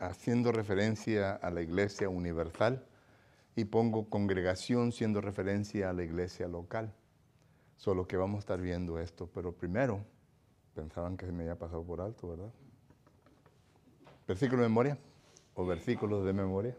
haciendo referencia a la iglesia universal y pongo congregación siendo referencia a la iglesia local. Solo que vamos a estar viendo esto, pero primero, pensaban que se me había pasado por alto, ¿verdad? ¿Versículo de memoria? ¿O versículos de memoria?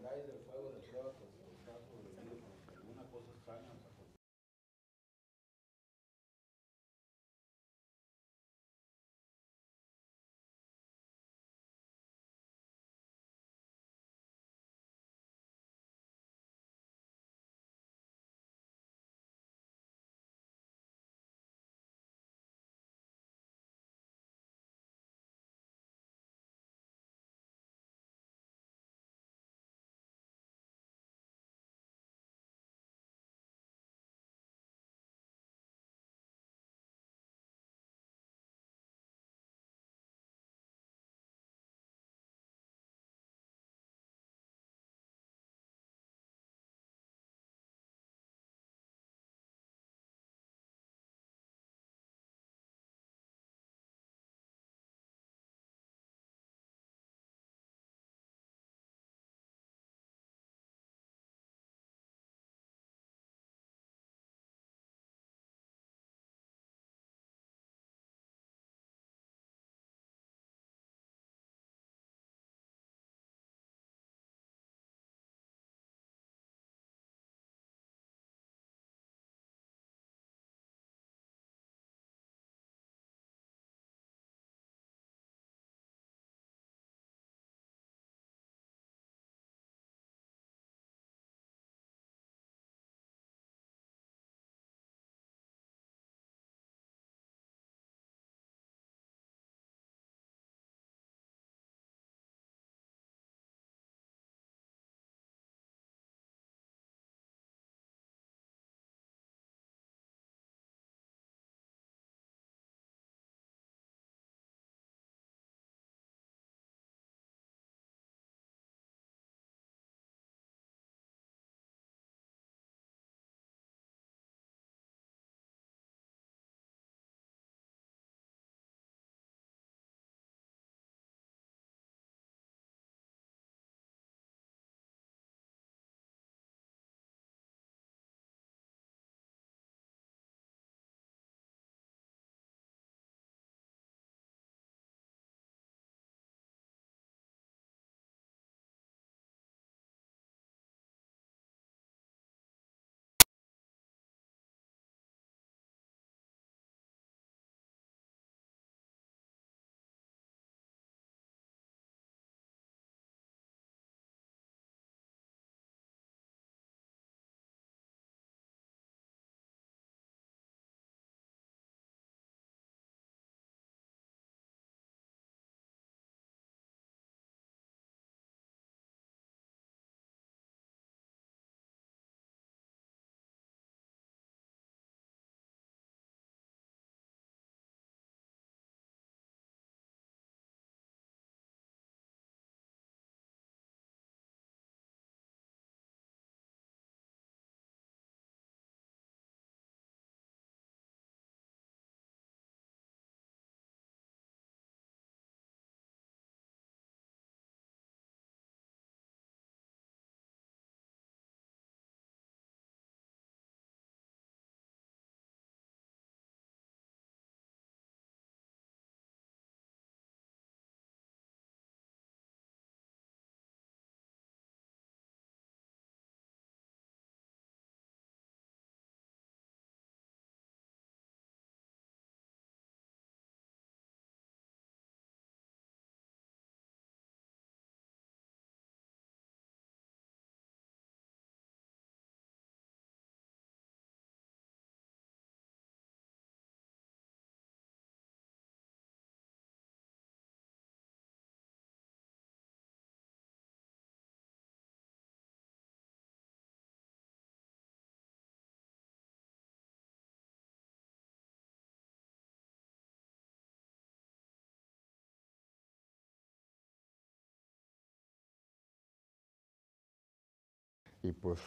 Y pues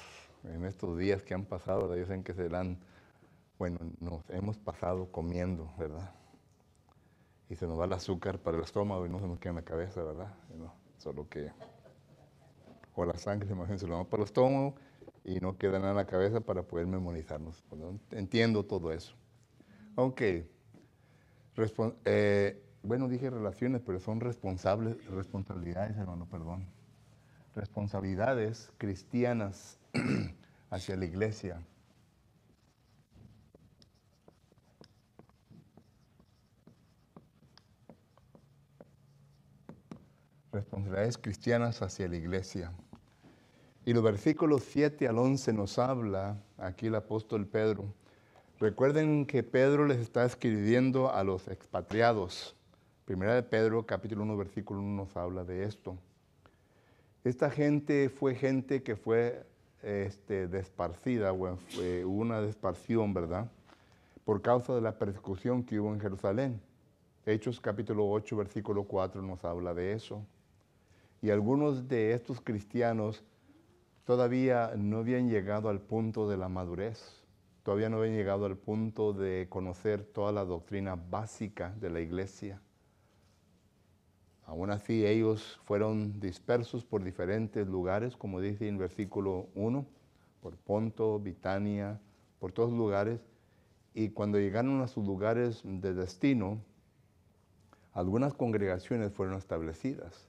en estos días que han pasado, yo sé que se dan, bueno, nos hemos pasado comiendo, ¿verdad? Y se nos va el azúcar para el estómago y no se nos queda en la cabeza, ¿verdad? solo que, o la sangre, imagínense, lo vamos para el estómago y no queda nada en la cabeza para poder memorizarnos. Entiendo todo eso. Ok. Eh, bueno, dije relaciones, pero son responsables, responsabilidades, hermano, perdón responsabilidades cristianas hacia la iglesia. Responsabilidades cristianas hacia la iglesia. Y los versículos 7 al 11 nos habla aquí el apóstol Pedro. Recuerden que Pedro les está escribiendo a los expatriados. Primera de Pedro, capítulo 1, versículo 1 nos habla de esto. Esta gente fue gente que fue este, desparcida, o eh, una desparción, ¿verdad? Por causa de la persecución que hubo en Jerusalén. Hechos capítulo 8, versículo 4 nos habla de eso. Y algunos de estos cristianos todavía no habían llegado al punto de la madurez, todavía no habían llegado al punto de conocer toda la doctrina básica de la iglesia. Aún así ellos fueron dispersos por diferentes lugares, como dice en versículo 1, por Ponto, Bitania, por todos lugares. Y cuando llegaron a sus lugares de destino, algunas congregaciones fueron establecidas.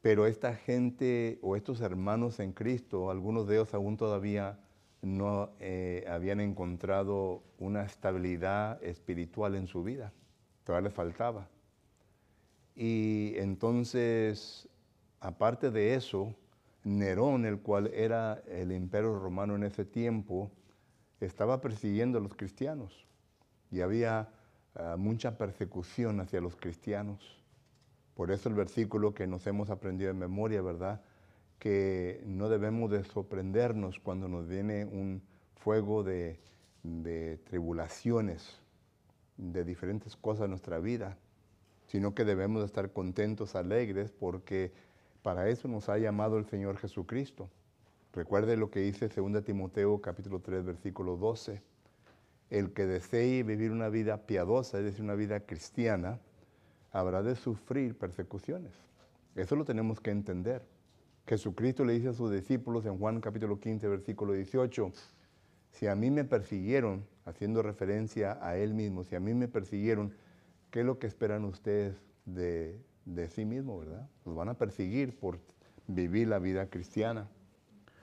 Pero esta gente o estos hermanos en Cristo, algunos de ellos aún todavía no eh, habían encontrado una estabilidad espiritual en su vida. Todavía les faltaba. Y entonces, aparte de eso, Nerón, el cual era el imperio romano en ese tiempo, estaba persiguiendo a los cristianos y había ah, mucha persecución hacia los cristianos. Por eso el versículo que nos hemos aprendido en memoria, ¿verdad? Que no debemos de sorprendernos cuando nos viene un fuego de, de tribulaciones, de diferentes cosas en nuestra vida, sino que debemos estar contentos, alegres, porque para eso nos ha llamado el Señor Jesucristo. Recuerde lo que dice 2 Timoteo capítulo 3 versículo 12. El que desee vivir una vida piadosa, es decir, una vida cristiana, habrá de sufrir persecuciones. Eso lo tenemos que entender. Jesucristo le dice a sus discípulos en Juan capítulo 15 versículo 18, si a mí me persiguieron, haciendo referencia a él mismo, si a mí me persiguieron, ¿Qué es lo que esperan ustedes de, sí mismos, verdad? Los van a perseguir por vivir la vida cristiana.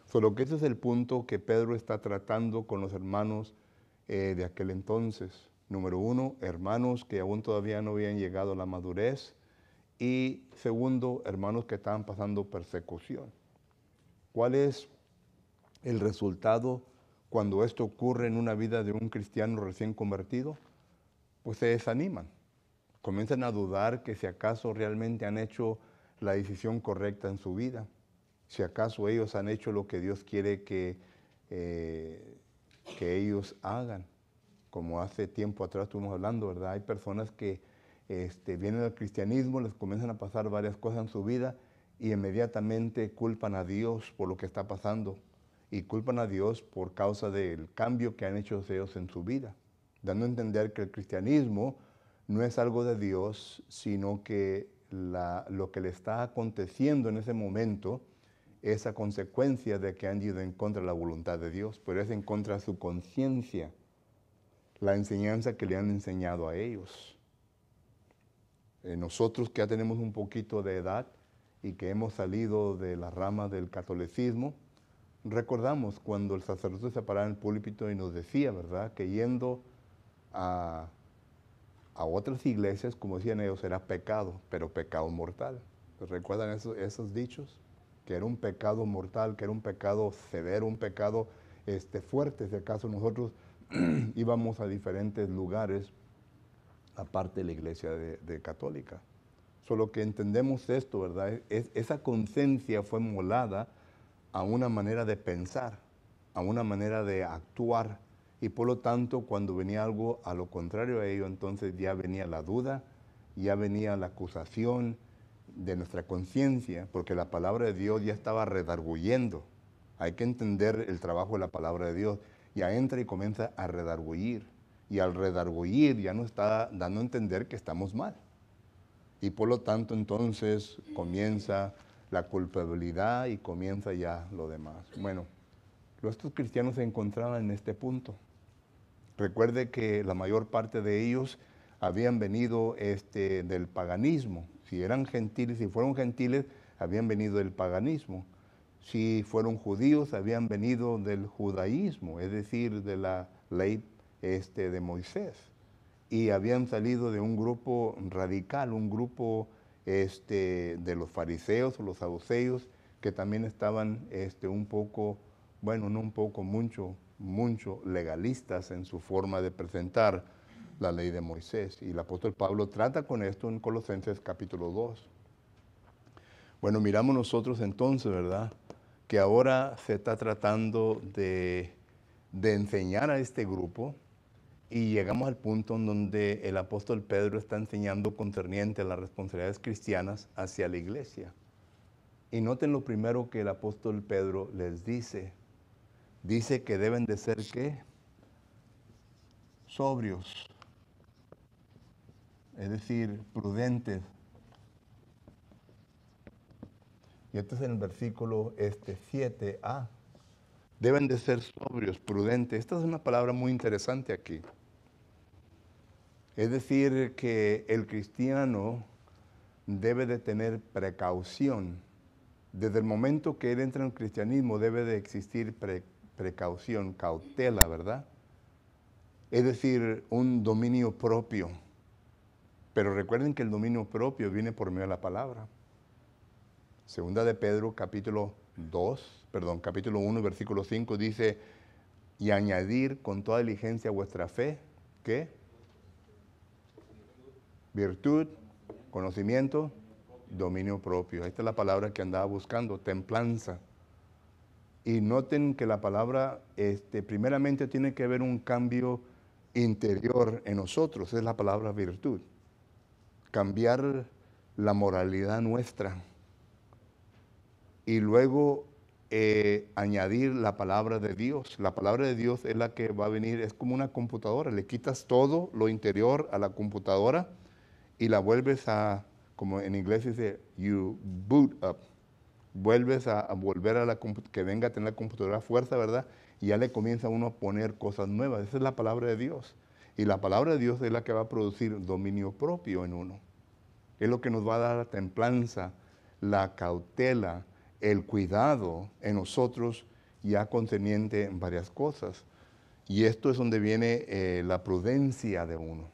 Solo que ese es el punto que Pedro está tratando con los hermanos eh, de aquel entonces. Número uno, hermanos que aún todavía no habían llegado a la madurez. Y segundo, hermanos que estaban pasando persecución. ¿Cuál es el resultado cuando esto ocurre en una vida de un cristiano recién convertido? Pues se desaniman comienzan a dudar que si acaso realmente han hecho la decisión correcta en su vida, si acaso ellos han hecho lo que Dios quiere que, eh, que ellos hagan. Como hace tiempo atrás estuvimos hablando, ¿verdad? Hay personas que este, vienen al cristianismo, les comienzan a pasar varias cosas en su vida y inmediatamente culpan a Dios por lo que está pasando y culpan a Dios por causa del cambio que han hecho ellos en su vida, dando a entender que el cristianismo no es algo de Dios, sino que lo que le está aconteciendo en ese momento es a consecuencia de que han ido en contra de la voluntad de Dios, pero es en contra de su conciencia, la enseñanza que le han enseñado a ellos. Eh, nosotros que ya tenemos un poquito de edad y que hemos salido de la rama del catolicismo, recordamos cuando el sacerdote se paraba en el púlpito y nos decía, ¿verdad?, que yendo a a otras iglesias, como decían ellos, era pecado, pero pecado mortal. ¿Recuerdan esos, dichos? Que era un pecado mortal, que era un pecado severo, un pecado este, fuerte. Si acaso nosotros íbamos a diferentes lugares, aparte de la iglesia de, católica. Solo que entendemos esto, ¿verdad? esa conciencia fue molada a una manera de pensar, a una manera de actuar, y por lo tanto cuando venía algo a lo contrario a ello, entonces ya venía la duda, ya venía la acusación de nuestra conciencia, porque la palabra de Dios ya estaba redarguyendo. Hay que entender el trabajo de la palabra de Dios. Ya entra y comienza a redargullir. Y al redargullir ya nos está dando a entender que estamos mal. Y por lo tanto entonces comienza la culpabilidad y comienza ya lo demás. Bueno, los cristianos se encontraban en este punto. Recuerde que la mayor parte de ellos habían venido este, del paganismo. Si eran gentiles, si fueron gentiles, habían venido del paganismo. Si fueron judíos, habían venido del judaísmo, es decir, de la ley este, de Moisés. Y habían salido de un grupo radical, un grupo este, de los fariseos, o los saduceos, que también estaban este, un poco, bueno, no un poco, mucho mucho legalistas en su forma de presentar la ley de Moisés. Y el apóstol Pablo trata con esto en Colosenses capítulo 2. Bueno, miramos nosotros entonces, ¿verdad? Que ahora se está tratando de, de enseñar a este grupo y llegamos al punto en donde el apóstol Pedro está enseñando concerniente a las responsabilidades cristianas hacia la iglesia. Y noten lo primero que el apóstol Pedro les dice, dice que deben de ser qué? Sobrios, es decir, prudentes. Y esto es en el versículo este, 7a. Ah, deben de ser sobrios, prudentes. Esta es una palabra muy interesante aquí. Es decir, que el cristiano debe de tener precaución. Desde el momento que él entra en el cristianismo debe de existir precaución precaución, cautela, ¿verdad? Es decir, un dominio propio. Pero recuerden que el dominio propio viene por medio de la palabra. Segunda de Pedro, capítulo 2, perdón, capítulo 1, versículo 5 dice, y añadir con toda diligencia vuestra fe, ¿qué? Virtud, conocimiento, dominio propio. Esta es la palabra que andaba buscando, templanza. Y noten que la palabra, este, primeramente, tiene que haber un cambio interior en nosotros, es la palabra virtud. Cambiar la moralidad nuestra y luego eh, añadir la palabra de Dios. La palabra de Dios es la que va a venir, es como una computadora, le quitas todo lo interior a la computadora y la vuelves a, como en inglés dice, you boot up, vuelves a, volver a la que venga a tener la computadora fuerza, ¿verdad? Y ya le comienza uno a poner cosas nuevas. Esa es la palabra de Dios. Y la palabra de Dios es la que va a producir dominio propio en uno. Es lo que nos va a dar la templanza, la cautela, el cuidado en nosotros ya conteniente en varias cosas. Y esto es donde viene eh, la prudencia de uno.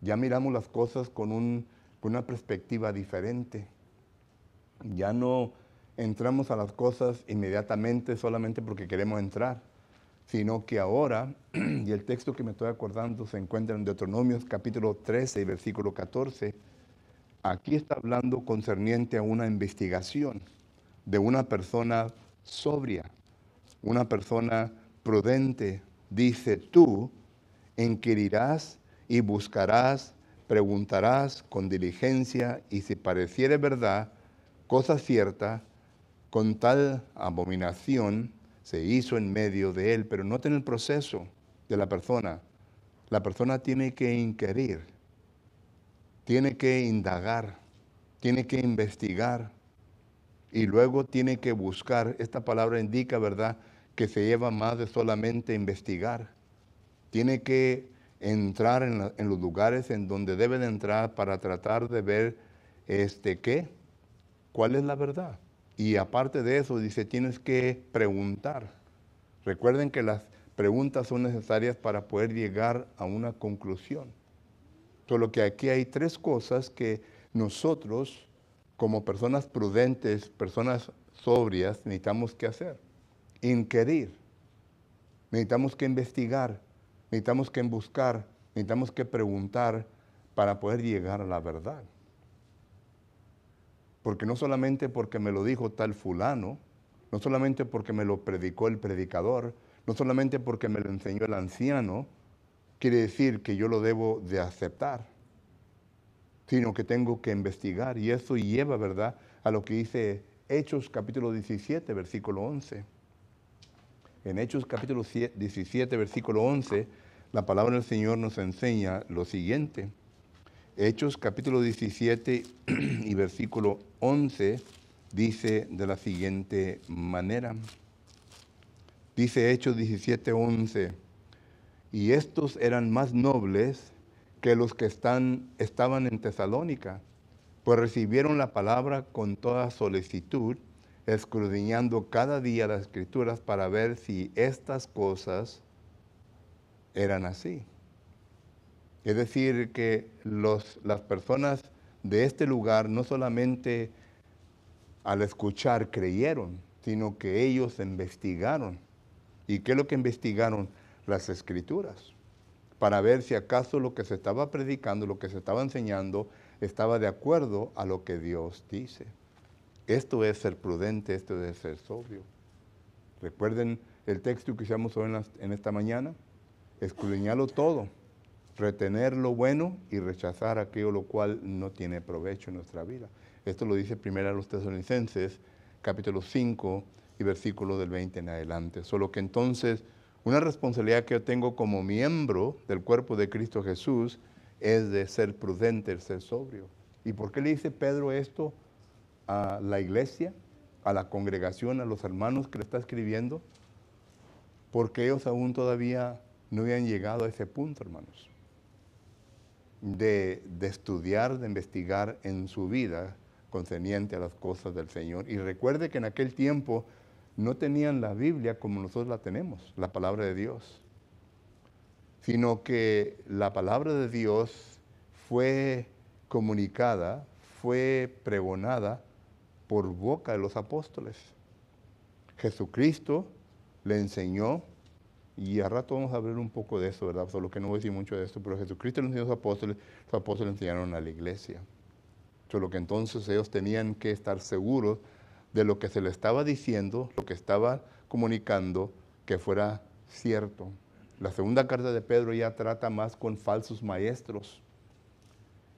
Ya miramos las cosas con una perspectiva diferente. Ya no entramos a las cosas inmediatamente solamente porque queremos entrar, sino que ahora, y el texto que me estoy acordando se encuentra en Deuteronomios capítulo 13, versículo 14, aquí está hablando concerniente a una investigación de una persona sobria, una persona prudente. Dice, tú inquirirás y buscarás, preguntarás con diligencia y si pareciere verdad, cosa cierta, con tal abominación se hizo en medio de él, pero no en el proceso de la persona. La persona tiene que inquirir, tiene que indagar, tiene que investigar y luego tiene que buscar. Esta palabra indica, ¿verdad?, que se lleva más de solamente investigar. Tiene que entrar en, los lugares en donde debe de entrar para tratar de ver, este, ¿qué? ¿Cuál es la verdad? Y aparte de eso, dice, tienes que preguntar. Recuerden que las preguntas son necesarias para poder llegar a una conclusión. Solo que aquí hay tres cosas que nosotros, como personas prudentes, personas sobrias, necesitamos que hacer. Inquirir. Necesitamos que investigar. Necesitamos que buscar. Necesitamos que preguntar para poder llegar a la verdad. Porque no solamente porque me lo dijo tal fulano, no solamente porque me lo predicó el predicador, no solamente porque me lo enseñó el anciano, quiere decir que yo lo debo de aceptar, sino que tengo que investigar. Y eso lleva, ¿verdad?, a lo que dice Hechos capítulo 17, versículo 11. En Hechos capítulo 17, versículo 11, la palabra del Señor nos enseña lo siguiente. Hechos capítulo 17 y versículo 11 dice de la siguiente manera. Dice Hechos 17, 11, y estos eran más nobles que los que están, estaban en Tesalónica, pues recibieron la palabra con toda solicitud, escudriñando cada día las escrituras para ver si estas cosas eran así. Es decir, que las personas de este lugar no solamente al escuchar creyeron, sino que ellos investigaron. ¿Y qué es lo que investigaron? Las escrituras, para ver si acaso lo que se estaba predicando, lo que se estaba enseñando, estaba de acuerdo a lo que Dios dice. Esto es ser prudente, esto es ser sobrio. Recuerden el texto que usamos hoy en, esta mañana, escudriñalo todo retener lo bueno y rechazar aquello lo cual no tiene provecho en nuestra vida. Esto lo dice primero a los tesalonicenses, capítulo 5 y versículo del 20 en adelante. Solo que entonces una responsabilidad que yo tengo como miembro del cuerpo de Cristo Jesús es de ser prudente, el ser sobrio. ¿Y por qué le dice Pedro esto a la iglesia, a la congregación, a los hermanos que le está escribiendo? Porque ellos aún todavía no habían llegado a ese punto, hermanos de, estudiar, de investigar en su vida concerniente a las cosas del Señor. Y recuerde que en aquel tiempo no tenían la Biblia como nosotros la tenemos, la palabra de Dios, sino que la palabra de Dios fue comunicada, fue pregonada por boca de los apóstoles. Jesucristo le enseñó y a rato vamos a hablar un poco de eso, ¿verdad? Solo que no voy a decir mucho de esto, pero Jesucristo le enseñó a apóstoles, los apóstoles enseñaron a la iglesia. Solo que entonces ellos tenían que estar seguros de lo que se le estaba diciendo, lo que estaba comunicando, que fuera cierto. La segunda carta de Pedro ya trata más con falsos maestros.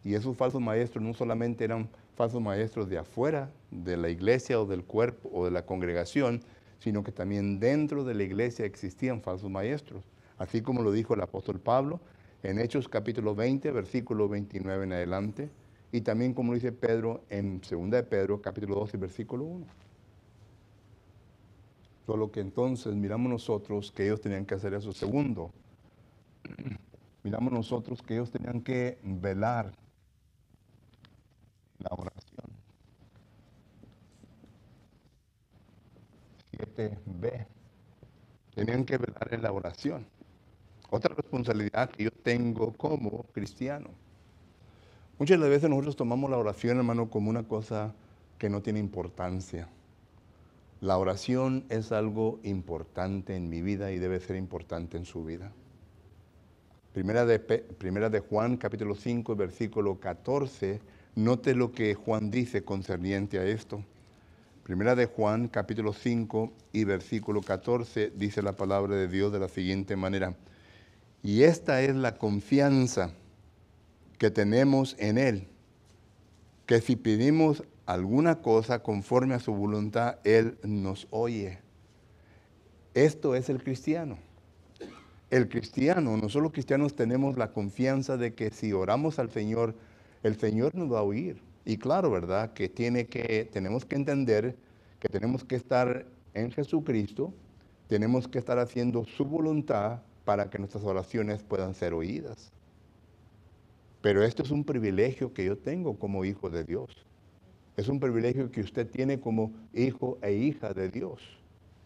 Y esos falsos maestros no solamente eran falsos maestros de afuera, de la iglesia o del cuerpo o de la congregación, sino que también dentro de la iglesia existían falsos maestros, así como lo dijo el apóstol Pablo en Hechos capítulo 20, versículo 29 en adelante, y también como lo dice Pedro en Segunda de Pedro capítulo y versículo 1. Solo que entonces miramos nosotros que ellos tenían que hacer eso segundo. miramos nosotros que ellos tenían que velar la oración 7b. Tenían que velar en la oración. Otra responsabilidad que yo tengo como cristiano. Muchas de veces nosotros tomamos la oración, hermano, como una cosa que no tiene importancia. La oración es algo importante en mi vida y debe ser importante en su vida. Primera de, primera de Juan, capítulo 5, versículo 14, note lo que Juan dice concerniente a esto. Primera de Juan, capítulo 5 y versículo 14, dice la palabra de Dios de la siguiente manera. Y esta es la confianza que tenemos en Él, que si pedimos alguna cosa conforme a su voluntad, Él nos oye. Esto es el cristiano. El cristiano, nosotros cristianos tenemos la confianza de que si oramos al Señor, el Señor nos va a oír. Y claro, ¿verdad? Que, tiene que tenemos que entender que tenemos que estar en Jesucristo, tenemos que estar haciendo su voluntad para que nuestras oraciones puedan ser oídas. Pero esto es un privilegio que yo tengo como hijo de Dios. Es un privilegio que usted tiene como hijo e hija de Dios,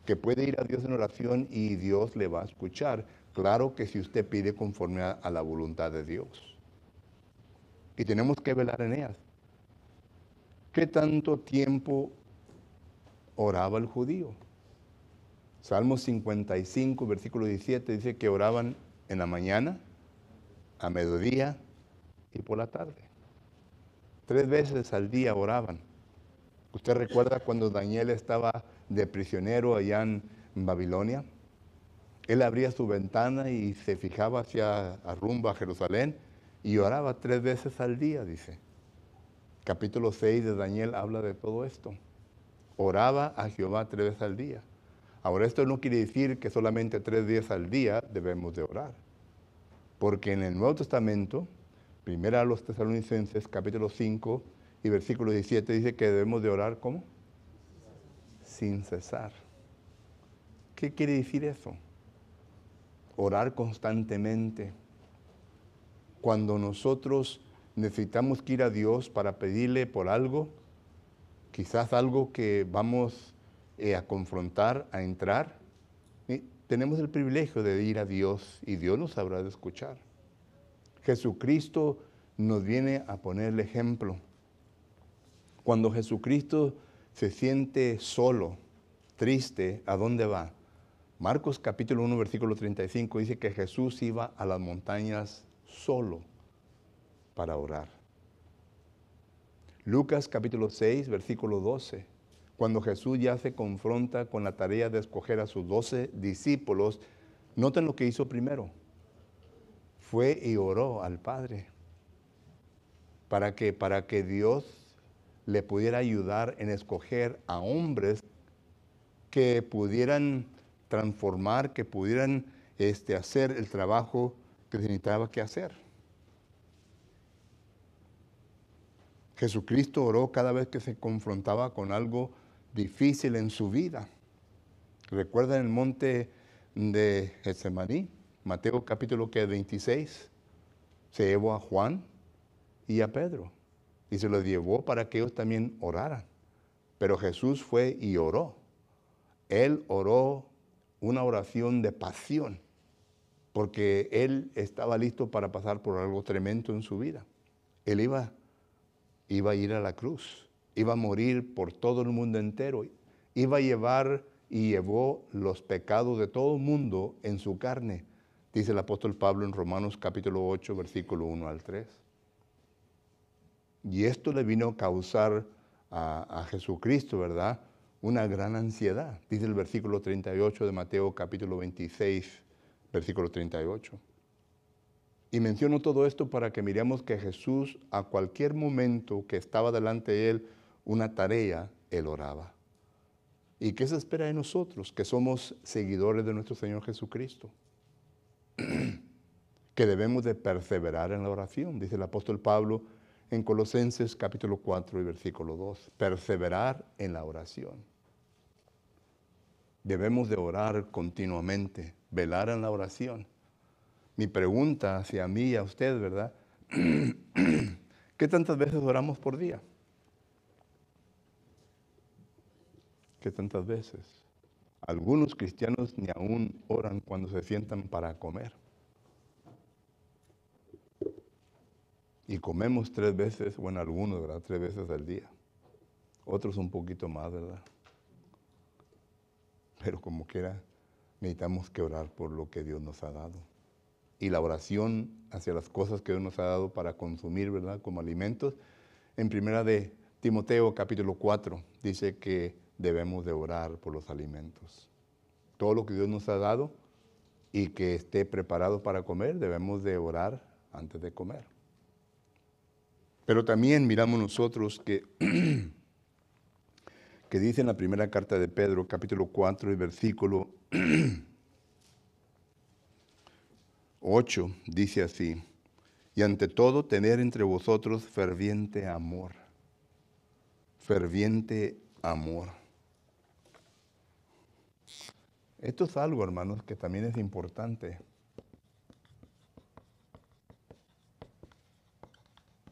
que puede ir a Dios en oración y Dios le va a escuchar. Claro que si usted pide conforme a, a la voluntad de Dios. Y tenemos que velar en ellas. ¿Qué tanto tiempo oraba el judío? Salmo 55, versículo 17 dice que oraban en la mañana, a mediodía y por la tarde. Tres veces al día oraban. ¿Usted recuerda cuando Daniel estaba de prisionero allá en Babilonia? Él abría su ventana y se fijaba hacia rumbo a Jerusalén y oraba tres veces al día, dice capítulo 6 de Daniel habla de todo esto. Oraba a Jehová tres veces al día. Ahora esto no quiere decir que solamente tres días al día debemos de orar. Porque en el Nuevo Testamento, primero a los tesalonicenses capítulo 5 y versículo 17 dice que debemos de orar ¿cómo? Sin cesar. ¿Qué quiere decir eso? Orar constantemente. Cuando nosotros necesitamos que ir a Dios para pedirle por algo, quizás algo que vamos eh, a confrontar, a entrar. tenemos el privilegio de ir a Dios y Dios nos habrá de escuchar. Jesucristo nos viene a poner el ejemplo. Cuando Jesucristo se siente solo, triste, ¿a dónde va? Marcos capítulo 1, versículo 35 dice que Jesús iba a las montañas solo para orar. Lucas capítulo 6, versículo 12, cuando Jesús ya se confronta con la tarea de escoger a sus doce discípulos, noten lo que hizo primero. Fue y oró al Padre para que, para que Dios le pudiera ayudar en escoger a hombres que pudieran transformar, que pudieran este, hacer el trabajo que necesitaba que hacer. Jesucristo oró cada vez que se confrontaba con algo difícil en su vida. Recuerda en el monte de Getsemaní, Mateo capítulo 26, se llevó a Juan y a Pedro y se los llevó para que ellos también oraran. Pero Jesús fue y oró. Él oró una oración de pasión porque él estaba listo para pasar por algo tremendo en su vida. Él iba iba a ir a la cruz, iba a morir por todo el mundo entero, iba a llevar y llevó los pecados de todo el mundo en su carne, dice el apóstol Pablo en Romanos capítulo 8, versículo 1 al 3. Y esto le vino a causar a, a Jesucristo, ¿verdad? Una gran ansiedad, dice el versículo 38 de Mateo capítulo 26, versículo 38. Y menciono todo esto para que miremos que Jesús a cualquier momento que estaba delante de él una tarea, él oraba. ¿Y qué se espera de nosotros que somos seguidores de nuestro Señor Jesucristo? que debemos de perseverar en la oración, dice el apóstol Pablo en Colosenses capítulo 4 y versículo 2, perseverar en la oración. Debemos de orar continuamente, velar en la oración mi pregunta hacia mí y a usted, ¿verdad? ¿Qué tantas veces oramos por día? ¿Qué tantas veces? Algunos cristianos ni aún oran cuando se sientan para comer. Y comemos tres veces, bueno, algunos, ¿verdad? Tres veces al día. Otros un poquito más, ¿verdad? Pero como quiera, necesitamos que orar por lo que Dios nos ha dado y la oración hacia las cosas que Dios nos ha dado para consumir, ¿verdad? Como alimentos. En primera de Timoteo capítulo 4 dice que debemos de orar por los alimentos. Todo lo que Dios nos ha dado y que esté preparado para comer, debemos de orar antes de comer. Pero también miramos nosotros que, que dice en la primera carta de Pedro, capítulo 4 y versículo 8 dice así, y ante todo tener entre vosotros ferviente amor, ferviente amor. Esto es algo, hermanos, que también es importante.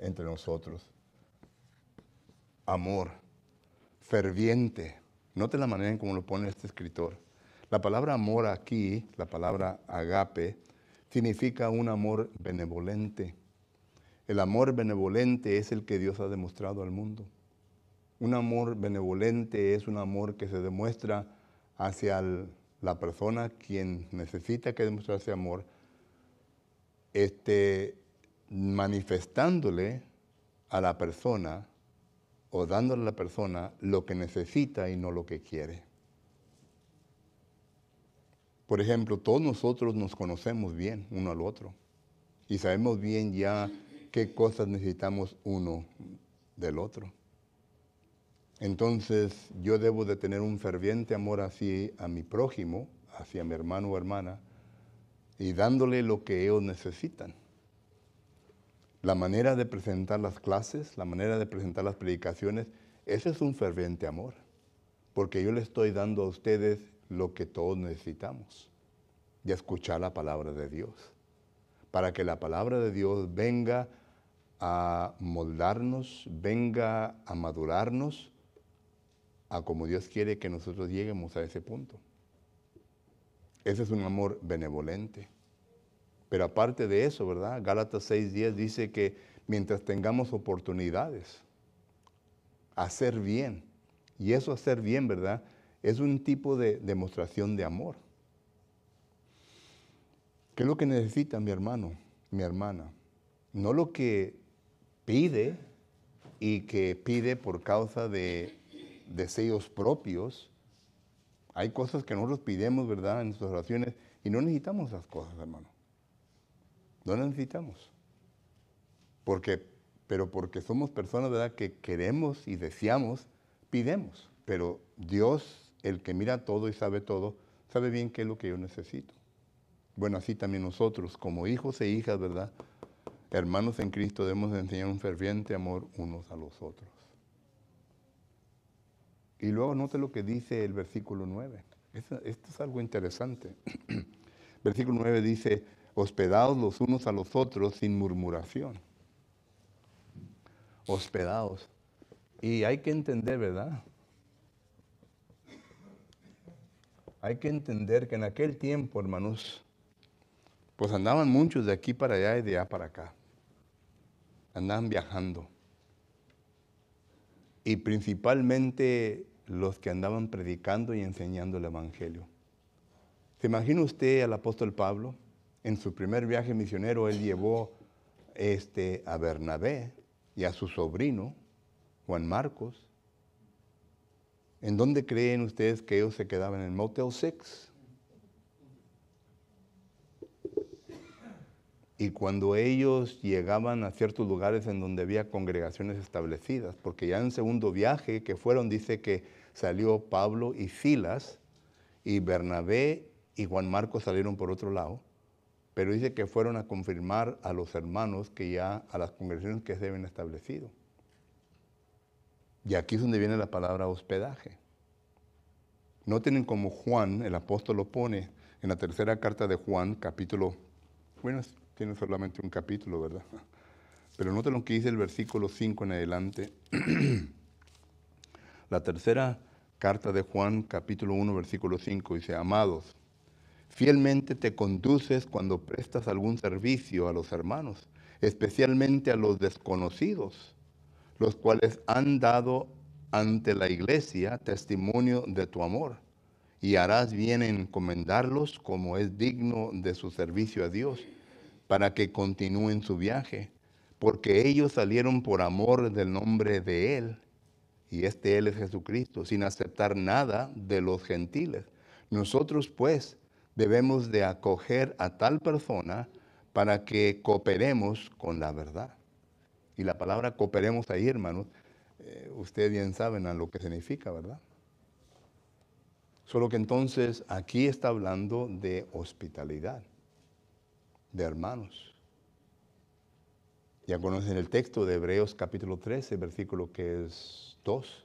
entre nosotros. Amor, ferviente. Note la manera en cómo lo pone este escritor. La palabra amor aquí, la palabra agape, significa un amor benevolente. El amor benevolente es el que Dios ha demostrado al mundo. Un amor benevolente es un amor que se demuestra hacia la persona quien necesita que demuestre ese amor, este, manifestándole a la persona o dándole a la persona lo que necesita y no lo que quiere. Por ejemplo, todos nosotros nos conocemos bien uno al otro y sabemos bien ya qué cosas necesitamos uno del otro. Entonces yo debo de tener un ferviente amor así a mi prójimo, hacia mi hermano o hermana, y dándole lo que ellos necesitan. La manera de presentar las clases, la manera de presentar las predicaciones, ese es un ferviente amor, porque yo le estoy dando a ustedes lo que todos necesitamos, de escuchar la palabra de Dios, para que la palabra de Dios venga a moldarnos, venga a madurarnos, a como Dios quiere que nosotros lleguemos a ese punto. Ese es un amor benevolente. Pero aparte de eso, ¿verdad? Gálatas 6:10 dice que mientras tengamos oportunidades, hacer bien, y eso hacer bien, ¿verdad? es un tipo de demostración de amor. ¿Qué es lo que necesita mi hermano, mi hermana? No lo que pide y que pide por causa de deseos propios. Hay cosas que nosotros pidemos, ¿verdad?, en nuestras oraciones y no necesitamos esas cosas, hermano. No las necesitamos. Porque, pero porque somos personas, ¿verdad?, que queremos y deseamos, pidemos. Pero Dios el que mira todo y sabe todo, sabe bien qué es lo que yo necesito. Bueno, así también nosotros, como hijos e hijas, ¿verdad? Hermanos en Cristo, debemos enseñar un ferviente amor unos a los otros. Y luego note lo que dice el versículo 9. Esto, es algo interesante. versículo 9 dice, hospedados los unos a los otros sin murmuración. Hospedados. Y hay que entender, ¿verdad? hay que entender que en aquel tiempo, hermanos, pues andaban muchos de aquí para allá y de allá para acá. Andaban viajando. Y principalmente los que andaban predicando y enseñando el Evangelio. ¿Se imagina usted al apóstol Pablo? En su primer viaje misionero, él llevó este, a Bernabé y a su sobrino, Juan Marcos, ¿En dónde creen ustedes que ellos se quedaban? ¿En el Motel 6? Y cuando ellos llegaban a ciertos lugares en donde había congregaciones establecidas, porque ya en segundo viaje que fueron, dice que salió Pablo y Silas, y Bernabé y Juan Marcos salieron por otro lado, pero dice que fueron a confirmar a los hermanos que ya, a las congregaciones que se habían establecido. Y aquí es donde viene la palabra hospedaje. Noten como Juan, el apóstol, lo pone en la tercera carta de Juan, capítulo, bueno, tiene solamente un capítulo, ¿verdad? Pero noten lo que dice el versículo 5 en adelante. la tercera carta de Juan, capítulo 1, versículo 5, dice, amados, fielmente te conduces cuando prestas algún servicio a los hermanos, especialmente a los desconocidos los cuales han dado ante la iglesia testimonio de tu amor, y harás bien en encomendarlos como es digno de su servicio a Dios, para que continúen su viaje, porque ellos salieron por amor del nombre de Él, y este Él es Jesucristo, sin aceptar nada de los gentiles. Nosotros pues debemos de acoger a tal persona para que cooperemos con la verdad. Y la palabra cooperemos ahí, hermanos, eh, ustedes bien saben a lo que significa, ¿verdad? Solo que entonces aquí está hablando de hospitalidad, de hermanos. Ya conocen el texto de Hebreos capítulo 13, versículo que es 2,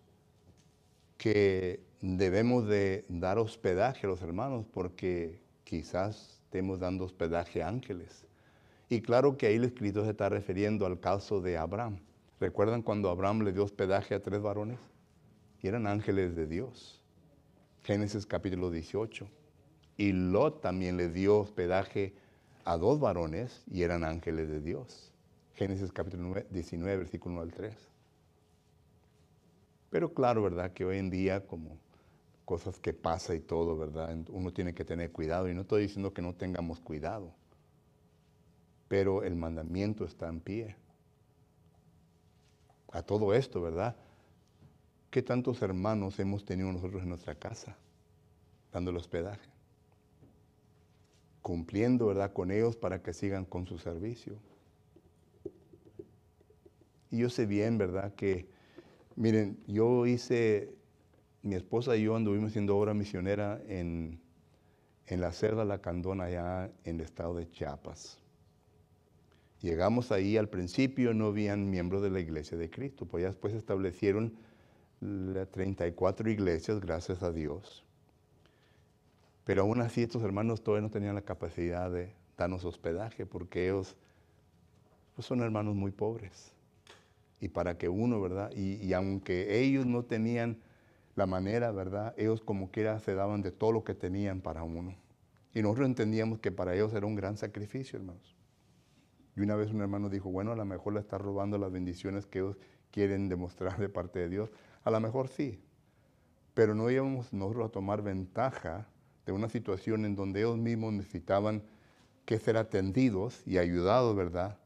que debemos de dar hospedaje a los hermanos porque quizás estemos dando hospedaje a ángeles. Y claro que ahí el escrito se está refiriendo al caso de Abraham. ¿Recuerdan cuando Abraham le dio hospedaje a tres varones? Y eran ángeles de Dios. Génesis capítulo 18. Y Lot también le dio hospedaje a dos varones y eran ángeles de Dios. Génesis capítulo 19, versículo 1 al 3. Pero claro, ¿verdad? Que hoy en día, como cosas que pasa y todo, ¿verdad? Uno tiene que tener cuidado. Y no estoy diciendo que no tengamos cuidado pero el mandamiento está en pie. A todo esto, ¿verdad? ¿Qué tantos hermanos hemos tenido nosotros en nuestra casa, dando el hospedaje? Cumpliendo, ¿verdad?, con ellos para que sigan con su servicio. Y yo sé bien, ¿verdad?, que, miren, yo hice, mi esposa y yo anduvimos siendo obra misionera en, en la Cerda La Candona, allá en el estado de Chiapas. Llegamos ahí al principio, no habían miembros de la iglesia de Cristo, pues ya después establecieron 34 iglesias, gracias a Dios. Pero aún así estos hermanos todavía no tenían la capacidad de darnos hospedaje porque ellos pues, son hermanos muy pobres. Y para que uno, ¿verdad? Y, y, aunque ellos no tenían la manera, ¿verdad? Ellos como quiera se daban de todo lo que tenían para uno. Y nosotros entendíamos que para ellos era un gran sacrificio, hermanos. Y una vez un hermano dijo, bueno, a lo mejor le está robando las bendiciones que ellos quieren demostrar de parte de Dios. A lo mejor sí, pero no íbamos nosotros a tomar ventaja de una situación en donde ellos mismos necesitaban que ser atendidos y ayudados, ¿verdad?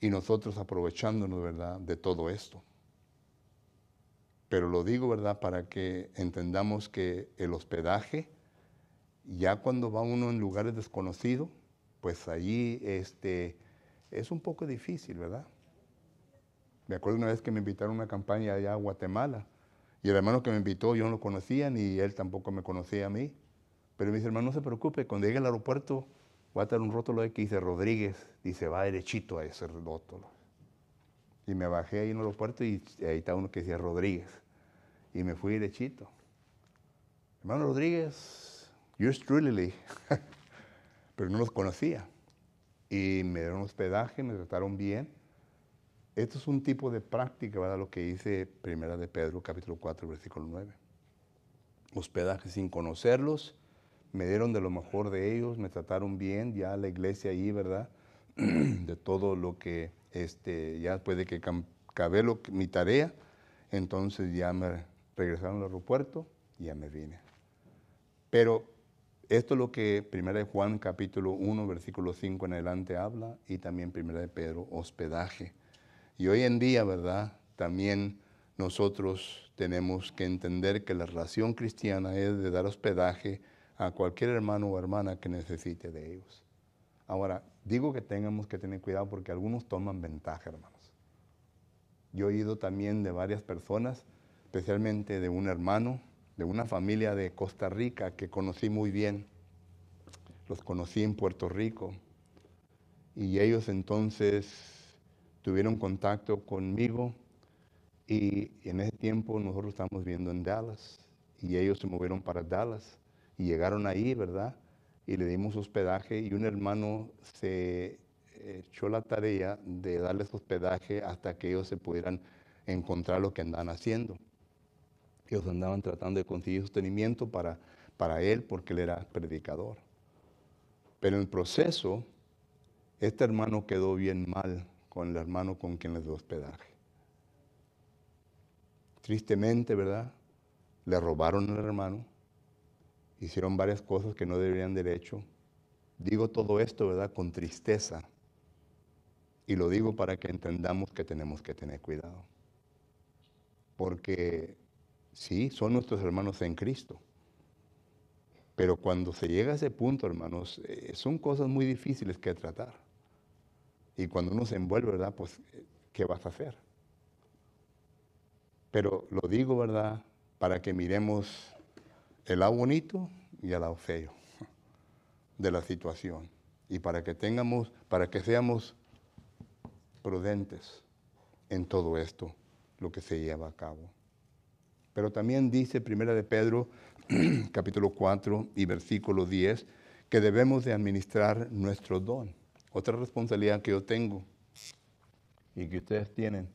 Y nosotros aprovechándonos, ¿verdad?, de todo esto. Pero lo digo, ¿verdad?, para que entendamos que el hospedaje, ya cuando va uno en lugares desconocidos, pues allí este, es un poco difícil, ¿verdad? Me acuerdo una vez que me invitaron a una campaña allá a Guatemala y el hermano que me invitó yo no lo conocía ni él tampoco me conocía a mí. Pero me dice, hermano, no se preocupe, cuando llegue al aeropuerto va a estar un rótulo que dice Rodríguez, dice, va derechito a ese rótulo. Y me bajé ahí en el aeropuerto y ahí está uno que decía Rodríguez. Y me fui derechito. Hermano Rodríguez, you're truly. Pero no los conocía y me dieron hospedaje, me trataron bien. Esto es un tipo de práctica, ¿verdad? Lo que dice Primera de Pedro, capítulo 4, versículo 9. Hospedaje sin conocerlos, me dieron de lo mejor de ellos, me trataron bien, ya la iglesia ahí, ¿verdad? de todo lo que, este, ya puede que acabé mi tarea, entonces ya me regresaron al aeropuerto y ya me vine. Pero esto es lo que 1 Juan capítulo 1, versículo 5 en adelante habla y también 1 Pedro, hospedaje. Y hoy en día, ¿verdad? También nosotros tenemos que entender que la relación cristiana es de dar hospedaje a cualquier hermano o hermana que necesite de ellos. Ahora, digo que tengamos que tener cuidado porque algunos toman ventaja, hermanos. Yo he oído también de varias personas, especialmente de un hermano, de una familia de Costa Rica que conocí muy bien. Los conocí en Puerto Rico y ellos entonces tuvieron contacto conmigo y en ese tiempo nosotros estábamos viendo en Dallas y ellos se movieron para Dallas y llegaron ahí, ¿verdad? Y le dimos hospedaje y un hermano se echó la tarea de darles hospedaje hasta que ellos se pudieran encontrar lo que andan haciendo ellos andaban tratando de conseguir sostenimiento para, para él porque él era predicador. Pero en el proceso, este hermano quedó bien mal con el hermano con quien les dio hospedaje. Tristemente, ¿verdad? Le robaron al hermano, hicieron varias cosas que no deberían de hecho. Digo todo esto, ¿verdad? Con tristeza. Y lo digo para que entendamos que tenemos que tener cuidado. Porque Sí, son nuestros hermanos en Cristo. Pero cuando se llega a ese punto, hermanos, eh, son cosas muy difíciles que tratar. Y cuando uno se envuelve, ¿verdad? Pues, ¿qué vas a hacer? Pero lo digo, ¿verdad? Para que miremos el lado bonito y el lado feo de la situación. Y para que tengamos, para que seamos prudentes en todo esto, lo que se lleva a cabo. Pero también dice Primera de Pedro, capítulo 4 y versículo 10, que debemos de administrar nuestro don. Otra responsabilidad que yo tengo y que ustedes tienen,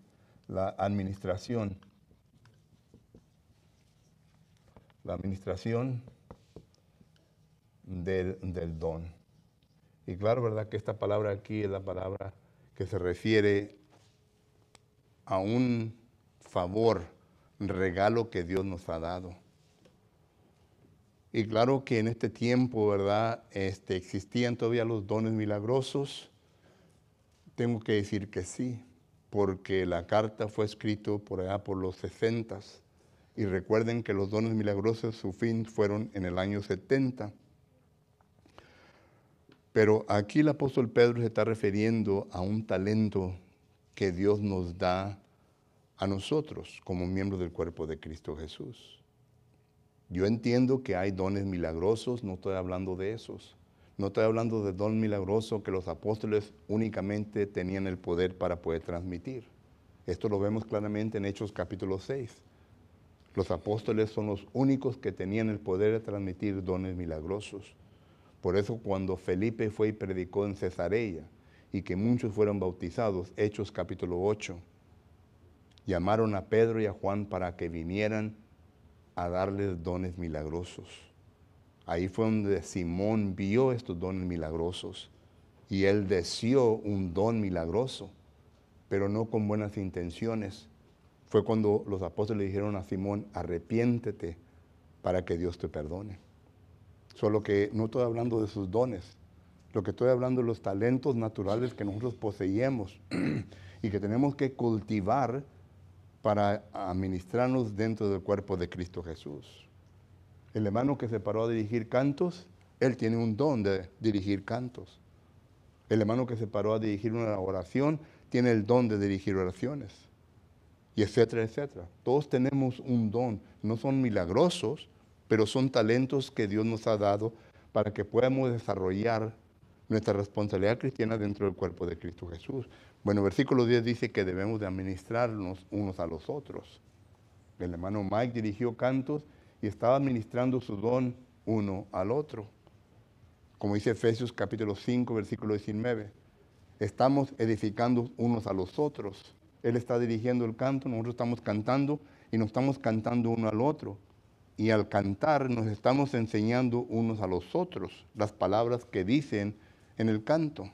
la administración. La administración del, del don. Y claro, ¿verdad? Que esta palabra aquí es la palabra que se refiere a un favor regalo que Dios nos ha dado. Y claro que en este tiempo, ¿verdad? Este, existían todavía los dones milagrosos. Tengo que decir que sí, porque la carta fue escrita por allá por los 60 y recuerden que los dones milagrosos su fin fueron en el año 70. Pero aquí el apóstol Pedro se está refiriendo a un talento que Dios nos da a nosotros como miembros del cuerpo de Cristo Jesús. Yo entiendo que hay dones milagrosos, no estoy hablando de esos. No estoy hablando de don milagroso que los apóstoles únicamente tenían el poder para poder transmitir. Esto lo vemos claramente en Hechos capítulo 6. Los apóstoles son los únicos que tenían el poder de transmitir dones milagrosos. Por eso cuando Felipe fue y predicó en Cesarea y que muchos fueron bautizados, Hechos capítulo 8, llamaron a Pedro y a Juan para que vinieran a darles dones milagrosos. Ahí fue donde Simón vio estos dones milagrosos y él deseó un don milagroso, pero no con buenas intenciones. Fue cuando los apóstoles le dijeron a Simón, arrepiéntete para que Dios te perdone. Solo que no estoy hablando de sus dones, lo que estoy hablando de los talentos naturales que nosotros poseemos y que tenemos que cultivar para administrarnos dentro del cuerpo de Cristo Jesús. El hermano que se paró a dirigir cantos, él tiene un don de dirigir cantos. El hermano que se paró a dirigir una oración, tiene el don de dirigir oraciones. Y etcétera, etcétera. Todos tenemos un don. No son milagrosos, pero son talentos que Dios nos ha dado para que podamos desarrollar nuestra responsabilidad cristiana dentro del cuerpo de Cristo Jesús. Bueno, versículo 10 dice que debemos de administrarnos unos a los otros. El hermano Mike dirigió cantos y estaba administrando su don uno al otro. Como dice Efesios capítulo 5, versículo 19. Estamos edificando unos a los otros. Él está dirigiendo el canto, nosotros estamos cantando y nos estamos cantando uno al otro. Y al cantar nos estamos enseñando unos a los otros las palabras que dicen en el canto.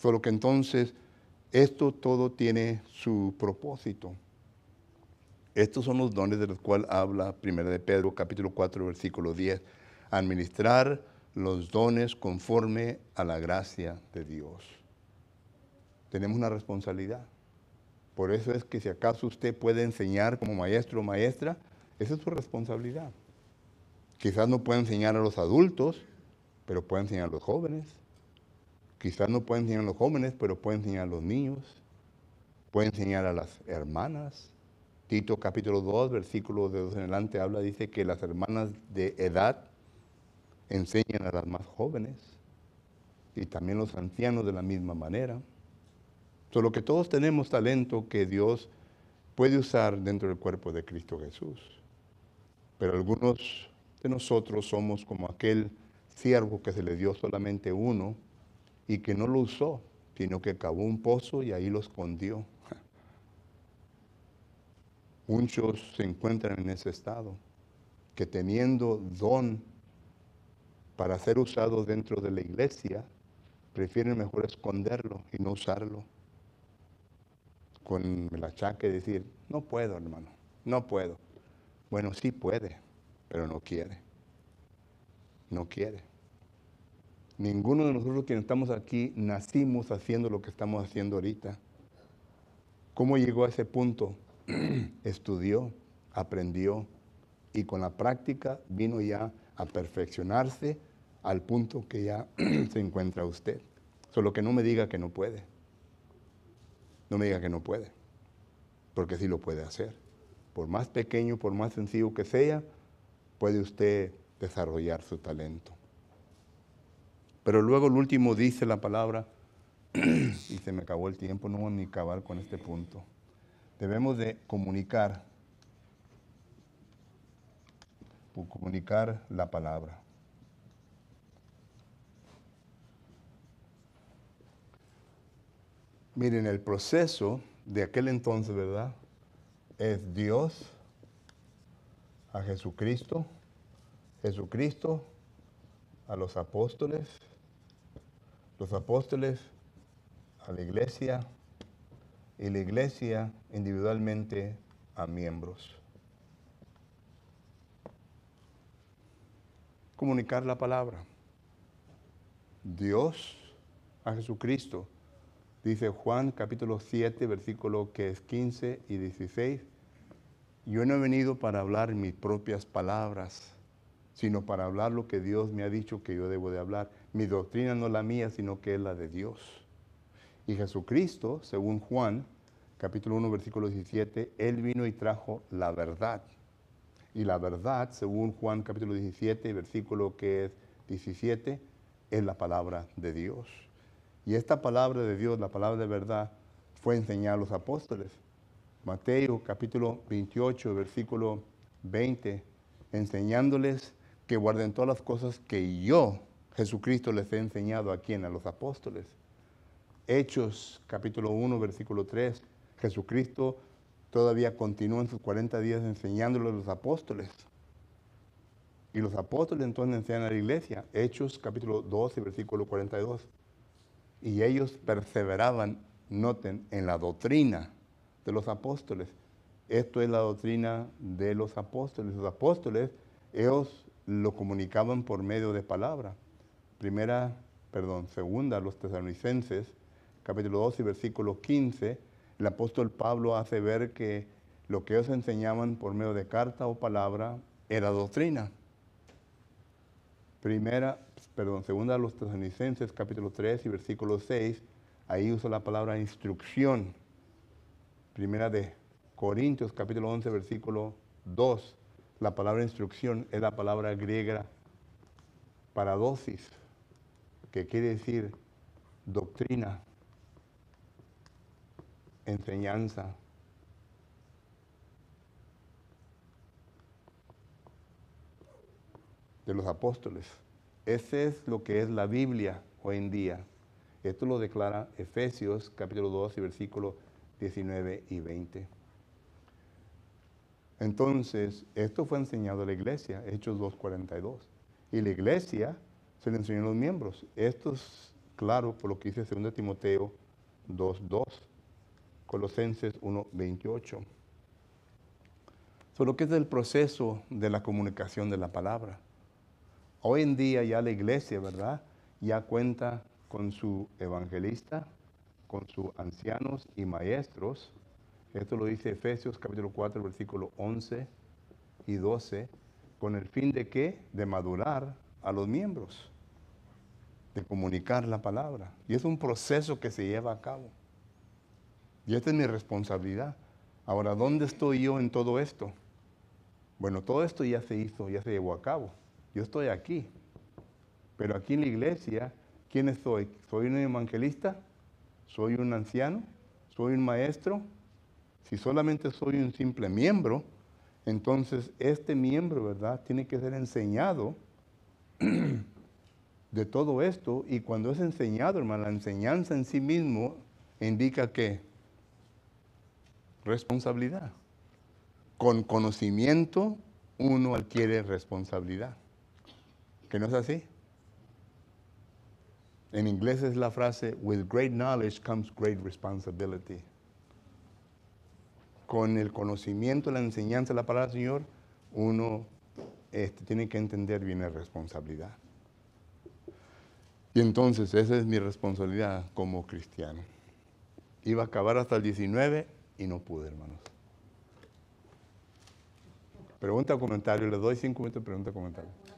Solo que entonces esto todo tiene su propósito. Estos son los dones de los cuales habla 1 de Pedro capítulo 4 versículo 10. Administrar los dones conforme a la gracia de Dios. Tenemos una responsabilidad. Por eso es que si acaso usted puede enseñar como maestro o maestra, esa es su responsabilidad. Quizás no pueda enseñar a los adultos, pero puede enseñar a los jóvenes, Quizás no pueden enseñar a los jóvenes, pero puede enseñar a los niños, puede enseñar a las hermanas. Tito capítulo 2, versículo de 2 en adelante habla, dice que las hermanas de edad enseñan a las más jóvenes y también los ancianos de la misma manera. Solo que todos tenemos talento que Dios puede usar dentro del cuerpo de Cristo Jesús. Pero algunos de nosotros somos como aquel siervo que se le dio solamente uno y que no lo usó, sino que cavó un pozo y ahí lo escondió. Muchos se encuentran en ese estado, que teniendo don para ser usado dentro de la iglesia, prefieren mejor esconderlo y no usarlo. Con el achaque decir, no puedo, hermano, no puedo. Bueno, sí puede, pero no quiere. No quiere. Ninguno de nosotros quienes estamos aquí nacimos haciendo lo que estamos haciendo ahorita. ¿Cómo llegó a ese punto? Estudió, aprendió y con la práctica vino ya a perfeccionarse al punto que ya se encuentra usted. Solo que no me diga que no puede. No me diga que no puede, porque sí lo puede hacer. Por más pequeño, por más sencillo que sea, puede usted desarrollar su talento. Pero luego el último dice la palabra, y se me acabó el tiempo, no voy a ni acabar con este punto. Debemos de comunicar, comunicar la palabra. Miren, el proceso de aquel entonces, ¿verdad? Es Dios a Jesucristo, Jesucristo a los apóstoles, los apóstoles, a la iglesia y la iglesia individualmente a miembros. Comunicar la palabra. Dios a Jesucristo, dice Juan capítulo 7, versículo que es 15 y 16, yo no he venido para hablar mis propias palabras, sino para hablar lo que Dios me ha dicho que yo debo de hablar. Mi doctrina no es la mía, sino que es la de Dios. Y Jesucristo, según Juan, capítulo 1, versículo 17, Él vino y trajo la verdad. Y la verdad, según Juan capítulo 17, versículo que es 17, es la palabra de Dios. Y esta palabra de Dios, la palabra de verdad, fue enseñada a los apóstoles. Mateo capítulo 28, versículo 20, enseñándoles que guarden todas las cosas que yo Jesucristo les ha enseñado a quién, a los apóstoles. Hechos capítulo 1, versículo 3, Jesucristo todavía continúa en sus 40 días enseñándolo a los apóstoles. Y los apóstoles entonces enseñan a la iglesia, Hechos capítulo 12, versículo 42. Y ellos perseveraban, noten, en la doctrina de los apóstoles. Esto es la doctrina de los apóstoles. Los apóstoles, ellos lo comunicaban por medio de palabra primera, perdón, segunda los tesalonicenses, capítulo 2 y versículo 15, el apóstol Pablo hace ver que lo que ellos enseñaban por medio de carta o palabra era doctrina. Primera, perdón, segunda los tesalonicenses, capítulo 3 y versículo 6, ahí usa la palabra instrucción. Primera de Corintios, capítulo 11, versículo 2, la palabra instrucción es la palabra griega paradosis que quiere decir doctrina, enseñanza. de los apóstoles. Ese es lo que es la Biblia hoy en día. Esto lo declara Efesios capítulo 2 y versículo 19 y 20. Entonces, esto fue enseñado a la iglesia, Hechos 2.42. Y la iglesia se le enseñó a los miembros. Esto es claro por lo que dice 2 Timoteo 2.2, Colosenses 1.28. Solo que es el proceso de la comunicación de la palabra. Hoy en día ya la iglesia, ¿verdad? Ya cuenta con su evangelista, con sus ancianos y maestros. Esto lo dice Efesios capítulo 4, versículo 11 y 12, con el fin de qué? De madurar a los miembros de comunicar la palabra. Y es un proceso que se lleva a cabo. Y esta es mi responsabilidad. Ahora, ¿dónde estoy yo en todo esto? Bueno, todo esto ya se hizo, ya se llevó a cabo. Yo estoy aquí. Pero aquí en la iglesia, ¿quién soy? ¿Soy un evangelista? ¿Soy un anciano? ¿Soy un maestro? Si solamente soy un simple miembro, entonces este miembro, ¿verdad? Tiene que ser enseñado de todo esto y cuando es enseñado, hermano, la enseñanza en sí mismo indica que responsabilidad. Con conocimiento uno adquiere responsabilidad. ¿Que no es así? En inglés es la frase, with great knowledge comes great responsibility. Con el conocimiento, la enseñanza la palabra del Señor, uno este, tienen que entender bien la responsabilidad. Y entonces esa es mi responsabilidad como cristiano. Iba a acabar hasta el 19 y no pude, hermanos. Pregunta o comentario, le doy cinco minutos de pregunta o comentario.